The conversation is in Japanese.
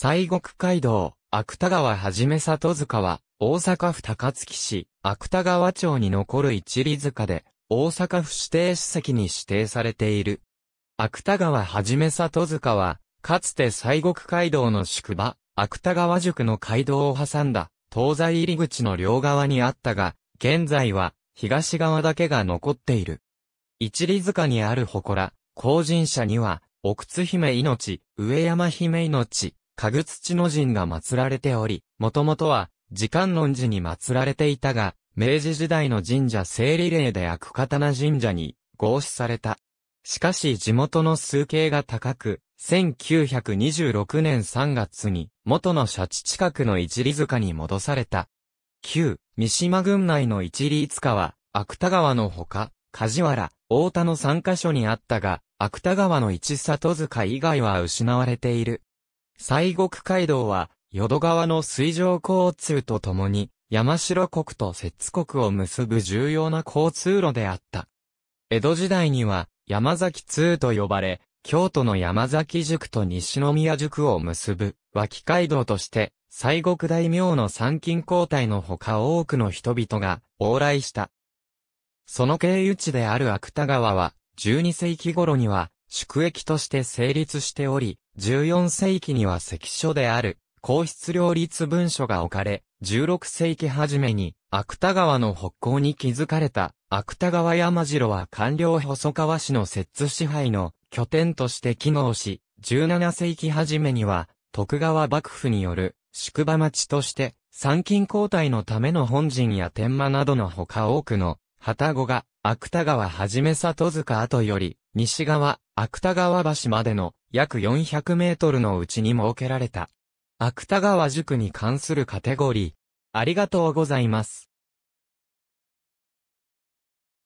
西国街道、芥川はじめ里塚は、大阪府高槻市、芥川町に残る一里塚で、大阪府指定史跡に指定されている。芥川はじめ里塚は、かつて西国街道の宿場、芥川宿の街道を挟んだ、東西入り口の両側にあったが、現在は、東側だけが残っている。一里塚にある祠、後人者には、奥津姫命、上山姫命、かぐつちの神が祀られており、もともとは、時間論寺に祀られていたが、明治時代の神社整理令で悪刀神社に合祀された。しかし地元の数形が高く、1926年3月に元の社地近くの一里塚に戻された。旧、三島郡内の一里塚は、芥川のほか、梶原、大田の3カ所にあったが、芥川の一里塚以外は失われている。西国街道は、淀川の水上交通とともに、山城国と摂津国を結ぶ重要な交通路であった。江戸時代には、山崎通と呼ばれ、京都の山崎塾と西宮塾を結ぶ、脇街道として、西国大名の参勤交代のほか多くの人々が往来した。その経由地である芥川は、12世紀頃には、宿益として成立しており、14世紀には関所である、皇室両立文書が置かれ、16世紀初めに、芥川の北港に築かれた、芥川山城は官僚細川氏の摂津支配の拠点として機能し、17世紀初めには、徳川幕府による宿場町として、参勤交代のための本陣や天満などの他多くの、旗子が、芥川はじめ里塚後より、西側、芥川橋までの約400メートルのうちに設けられた。芥川塾に関するカテゴリー。ありがとうございます。